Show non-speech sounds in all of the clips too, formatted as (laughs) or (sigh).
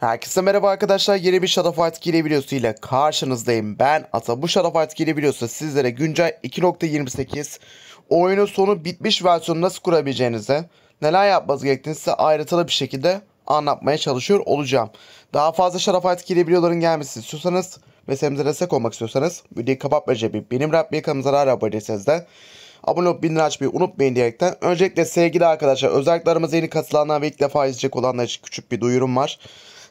Herkese merhaba arkadaşlar. Yeni bir Shadow Fight Giri videosu ile karşınızdayım. Ben Ata. Bu Shadow Fight Giri videosu sizlere güncel 2.28 oyunun sonu bitmiş versiyonu nasıl kurabileceğinizi, neler yapmanız gerektiğini size ayrıntılı bir şekilde anlatmaya çalışıyor olacağım. Daha fazla Shadow Fight Giri videoların gelmesini istiyorsanız ve serimize destek olmak istiyorsanız videoyu kapatmayı cebim. Benim Rabbi kanalımıza hala abone değilseniz de abone olup bildirim açmayı unutmayın diyerekten. Öncelikle sevgili arkadaşlar özellikle aramıza yeni katılanlar ve ilk defa izleyecek olanlar için küçük bir duyurum var.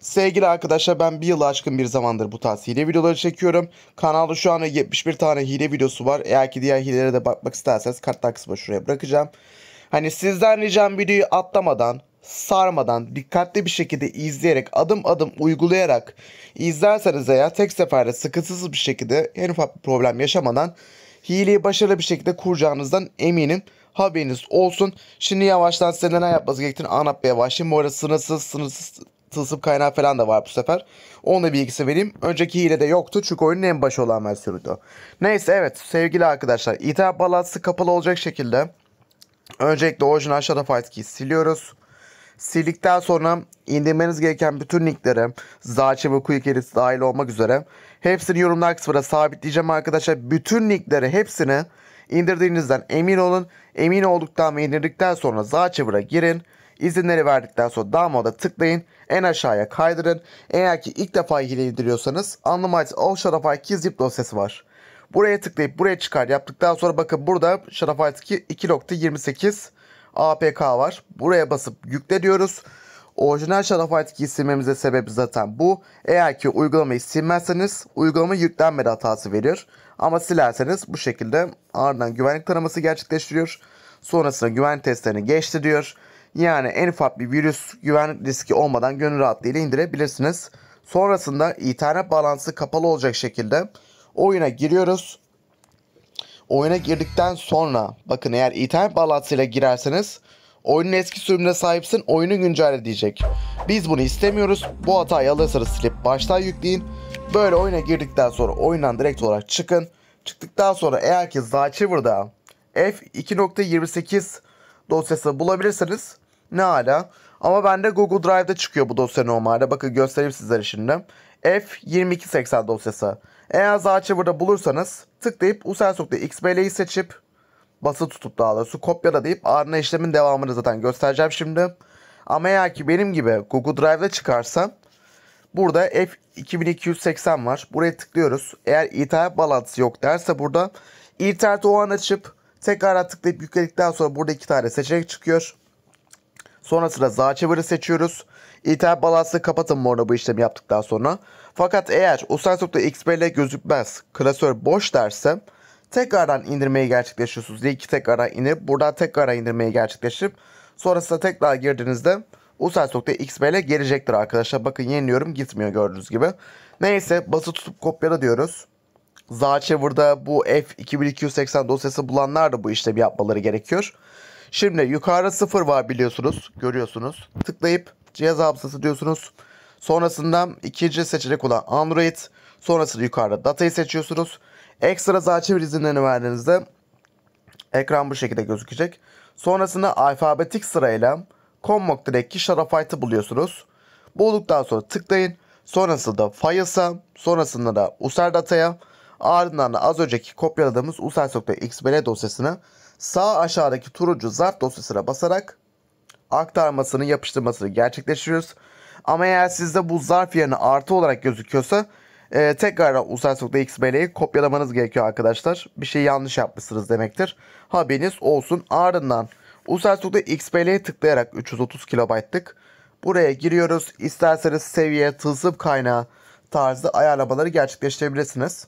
Sevgili arkadaşlar ben bir yıl aşkın bir zamandır bu tarz hile videoları çekiyorum. Kanalda şu anda 71 tane hile videosu var. Eğer ki diğer hilelere de bakmak isterseniz kartlar kısmı şuraya bırakacağım. Hani sizden ricam videoyu atlamadan, sarmadan, dikkatli bir şekilde izleyerek, adım adım uygulayarak izlerseniz eğer tek seferde sıkıntısız bir şekilde en ufak bir problem yaşamadan hileyi başarılı bir şekilde kuracağınızdan eminim haberiniz olsun. Şimdi yavaştan size neler yapması gerektiğini anlatmaya başlayayım. Bu arada sınırsız sınırsız tılsım kaynağı falan da var bu sefer. Onun da bilgisi vereyim. Önceki hile de yoktu çünkü oyunun en başı olan versiyonuydu. Neyse evet sevgili arkadaşlar. İthal balansı kapalı olacak şekilde öncelikle orijinal Shadowfight Key'i siliyoruz. Sildikten sonra indirmeniz gereken bütün linkleri Zaçe ve Quick dahil olmak üzere hepsini yorumlar kısmına sabitleyeceğim arkadaşlar. Bütün linkleri hepsini indirdiğinizden emin olun. Emin olduktan ve indirdikten sonra Zaçever'a girin. İzinleri verdikten sonra download'a tıklayın. En aşağıya kaydırın. Eğer ki ilk defa hile indiriyorsanız Anonymized All Shopify 2 zip dosyası var. Buraya tıklayıp buraya çıkar yaptıktan sonra bakın burada Shopify 2.28 APK var. Buraya basıp yükle diyoruz. Orijinal Shopify silmemize sebep zaten bu. Eğer ki uygulamayı silmezseniz uygulama yüklenmedi hatası verir. Ama silerseniz bu şekilde ardından güvenlik taraması gerçekleştiriyor. Sonrasında güvenlik testlerini geçti diyor. Yani en ufak bir virüs güven riski olmadan gönül rahatlığıyla indirebilirsiniz. Sonrasında internet balansı kapalı olacak şekilde oyuna giriyoruz. Oyuna girdikten sonra bakın eğer internet balansıyla girerseniz oyunun eski sürümüne sahipsin oyunu güncelle diyecek. Biz bunu istemiyoruz. Bu hatayı alırsanız silip baştan yükleyin. Böyle oyuna girdikten sonra oyundan direkt olarak çıkın. Çıktıktan sonra eğer ki Zachiver'da F2.28 dosyası bulabilirsiniz ne ala. Ama bende Google Drive'da çıkıyor bu dosya normalde. Bakın göstereyim sizlere şimdi. F2280 dosyası. Eğer zaten burada bulursanız tıklayıp usersoft.xbl'yi seçip basılı tutup daha doğrusu kopyala deyip ardına işlemin devamını zaten göstereceğim şimdi. Ama eğer ki benim gibi Google Drive'da çıkarsa burada F2280 var. Buraya tıklıyoruz. Eğer internet bağlantısı yok derse burada interneti o an açıp tekrar tıklayıp yükledikten sonra burada iki tane seçenek çıkıyor. Sonrasında sağ çeviri seçiyoruz. İthal balansı kapatın morunu bu işlemi yaptıktan sonra. Fakat eğer usensor.xml gözükmez, klasör boş derse tekrardan indirmeyi gerçekleştiriyorsunuz. Linki tekrardan inip buradan tekrar indirmeyi gerçekleştirip sonrasında tekrar girdiğinizde usensor.xml gelecektir arkadaşlar. Bakın yeniliyorum gitmiyor gördüğünüz gibi. Neyse bası tutup kopyala diyoruz. Zaçever'da bu F2280 dosyası bulanlar da bu işlemi yapmaları gerekiyor. Şimdi yukarı sıfır var biliyorsunuz. Görüyorsunuz. Tıklayıp cihaz hafızası diyorsunuz. Sonrasında ikinci seçenek olan Android. Sonrasında yukarıda datayı seçiyorsunuz. Ekstra sağ çevir izinlerini verdiğinizde ekran bu şekilde gözükecek. Sonrasında alfabetik sırayla Commog.Direct'ki Sharafite'ı buluyorsunuz. Bulduktan sonra tıklayın. Sonrasında Files'a, sonrasında da User Data'ya, Ardından da az önceki kopyaladığımız usel.xml dosyasını sağ aşağıdaki turuncu zarf dosyasına basarak aktarmasını, yapıştırmasını gerçekleştiriyoruz. Ama eğer sizde bu zarf yerine artı olarak gözüküyorsa e, tekrardan usel.xml'yi kopyalamanız gerekiyor arkadaşlar. Bir şey yanlış yapmışsınız demektir. Haberiniz olsun. Ardından usel.xml'ye tıklayarak 330 kilobaytlık buraya giriyoruz. İsterseniz seviye, tılsım kaynağı tarzı ayarlamaları gerçekleştirebilirsiniz.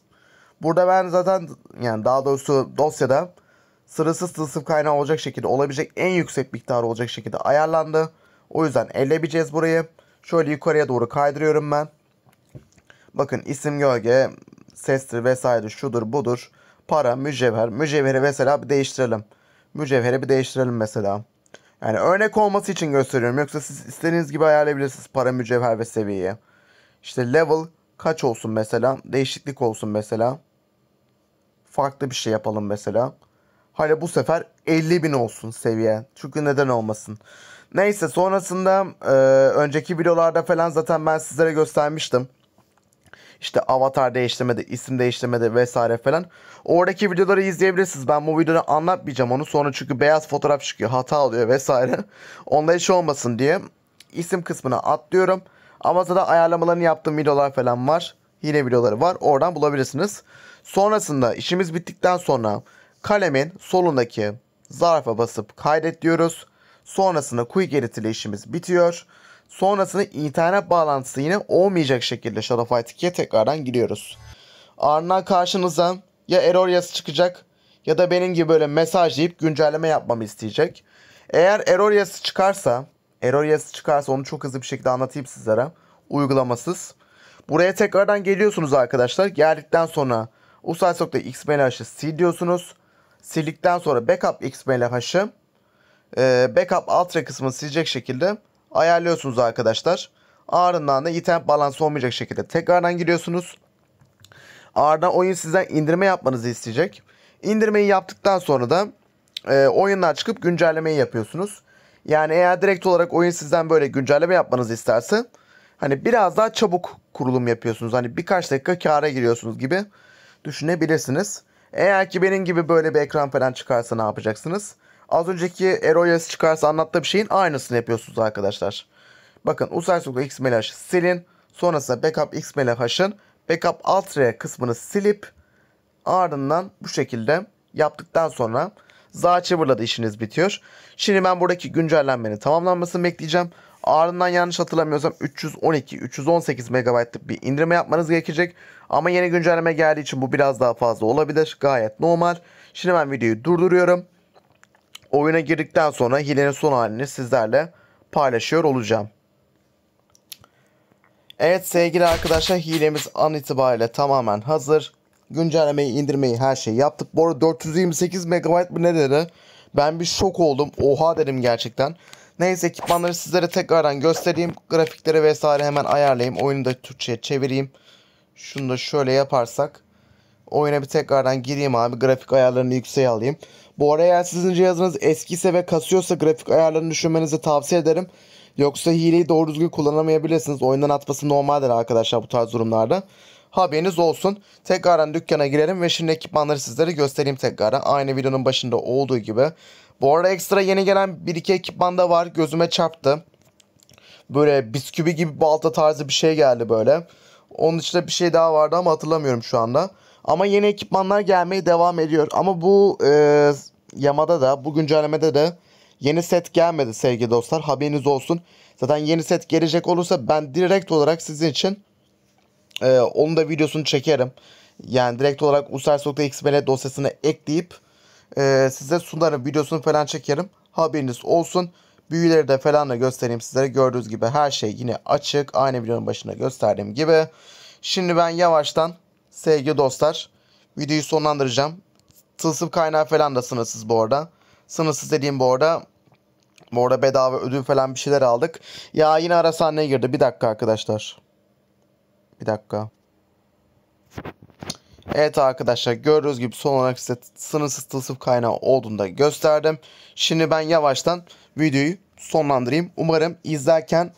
Burada ben zaten yani daha doğrusu dosyada sırasız tılsım kaynağı olacak şekilde olabilecek en yüksek miktar olacak şekilde ayarlandı. O yüzden ellemeyeceğiz burayı. Şöyle yukarıya doğru kaydırıyorum ben. Bakın isim gölge sestir vesaire şudur budur. Para, mücevher. Mücevheri mesela bir değiştirelim. Mücevheri bir değiştirelim mesela. Yani örnek olması için gösteriyorum. Yoksa siz istediğiniz gibi ayarlayabilirsiniz para, mücevher ve seviyeyi. İşte level kaç olsun mesela? Değişiklik olsun mesela farklı bir şey yapalım mesela. Hala bu sefer 50 bin olsun seviye. Çünkü neden olmasın. Neyse sonrasında e, önceki videolarda falan zaten ben sizlere göstermiştim. İşte avatar değiştirmedi, isim değiştirmedi vesaire falan. Oradaki videoları izleyebilirsiniz. Ben bu videoda anlatmayacağım onu. Sonra çünkü beyaz fotoğraf çıkıyor, hata oluyor vesaire. (laughs) Onda hiç olmasın diye isim kısmına atlıyorum. Ama zaten ayarlamalarını yaptığım videolar falan var. Yine videoları var. Oradan bulabilirsiniz. Sonrasında işimiz bittikten sonra kalemin solundaki zarfa basıp kaydet diyoruz. Sonrasında quick edit ile işimiz bitiyor. Sonrasında internet bağlantısı yine olmayacak şekilde Shadowfight 2'ye tekrardan giriyoruz. Ardından karşınıza ya error yazı çıkacak ya da benim gibi böyle mesaj deyip güncelleme yapmamı isteyecek. Eğer error yazısı çıkarsa, error yazısı çıkarsa onu çok hızlı bir şekilde anlatayım sizlere. Uygulamasız. Buraya tekrardan geliyorsunuz arkadaşlar. Geldikten sonra usize.xmlh'ı sil diyorsunuz. Sildikten sonra backup xmlh'ı e, backup altra kısmını silecek şekilde ayarlıyorsunuz arkadaşlar. Ardından da item balansı olmayacak şekilde tekrardan giriyorsunuz. Ardından oyun sizden indirme yapmanızı isteyecek. İndirmeyi yaptıktan sonra da e, oyundan çıkıp güncellemeyi yapıyorsunuz. Yani eğer direkt olarak oyun sizden böyle güncelleme yapmanızı isterse hani biraz daha çabuk kurulum yapıyorsunuz. Hani birkaç dakika kâra giriyorsunuz gibi düşünebilirsiniz. Eğer ki benim gibi böyle bir ekran falan çıkarsa ne yapacaksınız? Az önceki AeroOS çıkarsa anlattığı bir şeyin aynısını yapıyorsunuz arkadaşlar. Bakın uzay soğukta xmlh silin. Sonrasında backup xmlh'ın backup alt r kısmını silip ardından bu şekilde yaptıktan sonra Zaçıvır'la da işiniz bitiyor. Şimdi ben buradaki güncellenmenin tamamlanmasını bekleyeceğim. Ardından yanlış hatırlamıyorsam 312-318 MB'lık bir indirme yapmanız gerekecek. Ama yeni güncelleme geldiği için bu biraz daha fazla olabilir. Gayet normal. Şimdi ben videoyu durduruyorum. Oyuna girdikten sonra hilenin son halini sizlerle paylaşıyor olacağım. Evet sevgili arkadaşlar hilemiz an itibariyle tamamen hazır. Güncellemeyi indirmeyi her şeyi yaptık. Bu arada 428 MB mı ne dedi? Ben bir şok oldum. Oha dedim gerçekten. Neyse ekipmanları sizlere tekrardan göstereyim. Grafikleri vesaire hemen ayarlayayım. Oyunu da Türkçe'ye çevireyim. Şunu da şöyle yaparsak. Oyuna bir tekrardan gireyim abi. Grafik ayarlarını yükseğe alayım. Bu araya eğer sizin cihazınız eskiyse ve kasıyorsa grafik ayarlarını düşünmenizi tavsiye ederim. Yoksa hileyi doğru düzgün kullanamayabilirsiniz. Oyundan atması normaldir arkadaşlar bu tarz durumlarda. Haberiniz olsun. Tekrardan dükkana girelim ve şimdi ekipmanları sizlere göstereyim tekrardan. Aynı videonun başında olduğu gibi. Bu arada ekstra yeni gelen bir iki ekipman da var. Gözüme çarptı. Böyle bisküvi gibi balta tarzı bir şey geldi böyle. Onun içinde bir şey daha vardı ama hatırlamıyorum şu anda. Ama yeni ekipmanlar gelmeye devam ediyor. Ama bu e, Yamada da bu güncellemede de yeni set gelmedi sevgili dostlar. Haberiniz olsun. Zaten yeni set gelecek olursa ben direkt olarak sizin için e, onun da videosunu çekerim. Yani direkt olarak Usersok'ta XML dosyasına ekleyip e, size sunarım. Videosunu falan çekerim. Haberiniz olsun. Büyüleri de falan da göstereyim sizlere. Gördüğünüz gibi her şey yine açık. Aynı videonun başında gösterdiğim gibi. Şimdi ben yavaştan sevgili dostlar videoyu sonlandıracağım. Tılsım kaynağı falan da sınırsız bu arada. Sınırsız dediğim bu arada bu arada bedava ödül falan bir şeyler aldık. Ya yine ara sahneye girdi. Bir dakika arkadaşlar. Bir dakika. Evet arkadaşlar gördüğünüz gibi son olarak size sınırsız tılsım kaynağı olduğunu da gösterdim. Şimdi ben yavaştan videoyu sonlandırayım. Umarım izlerken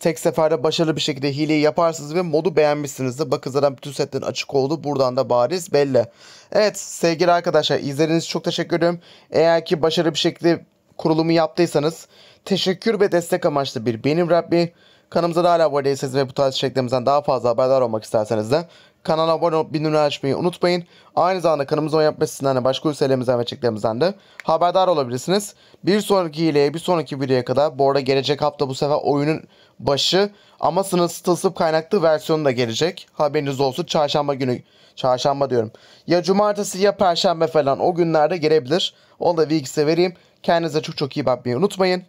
tek seferde başarılı bir şekilde hileyi yaparsınız ve modu beğenmişsinizdir. Bakın zaten bütün setlerin açık oldu. Buradan da bariz belli. Evet sevgili arkadaşlar izlediğiniz için çok teşekkür ederim. Eğer ki başarılı bir şekilde kurulumu yaptıysanız teşekkür ve destek amaçlı bir benim Rabbi. kanımıza da hala abone değilseniz ve bu tarz içeriklerimizden daha fazla haberdar olmak isterseniz de Kanala abone olup bildirimleri açmayı unutmayın. Aynı zamanda kanalımıza abone yapma sizlerle başka üyelerimizden ve çeklerimizden de haberdar olabilirsiniz. Bir sonraki hileye bir sonraki videoya kadar bu arada gelecek hafta bu sefer oyunun başı ama sınırsız tılsıp kaynaklı versiyonu da gelecek. Haberiniz olsun çarşamba günü çarşamba diyorum. Ya cumartesi ya perşembe falan o günlerde gelebilir. Onu da bilgisi vereyim. Kendinize çok çok iyi bakmayı unutmayın.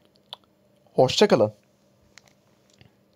Hoşçakalın.